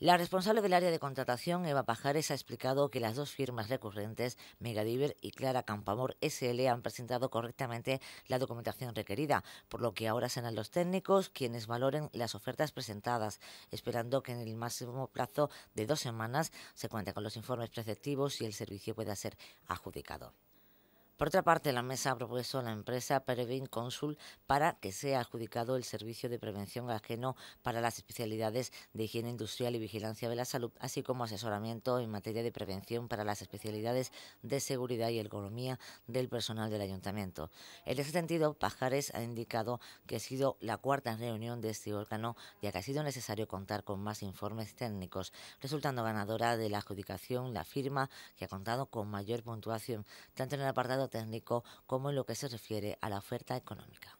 La responsable del área de contratación, Eva Pajares, ha explicado que las dos firmas recurrentes, Megadiver y Clara Campamor SL, han presentado correctamente la documentación requerida, por lo que ahora serán los técnicos quienes valoren las ofertas presentadas, esperando que en el máximo plazo de dos semanas se cuente con los informes preceptivos y el servicio pueda ser adjudicado. Por otra parte, la mesa ha propuesto a la empresa Previn Consul para que sea adjudicado el servicio de prevención ajeno para las especialidades de higiene industrial y vigilancia de la salud, así como asesoramiento en materia de prevención para las especialidades de seguridad y ergonomía del personal del ayuntamiento. En ese sentido, Pajares ha indicado que ha sido la cuarta reunión de este órgano, ya que ha sido necesario contar con más informes técnicos, resultando ganadora de la adjudicación la firma que ha contado con mayor puntuación, tanto en el apartado técnico como en lo que se refiere a la oferta económica.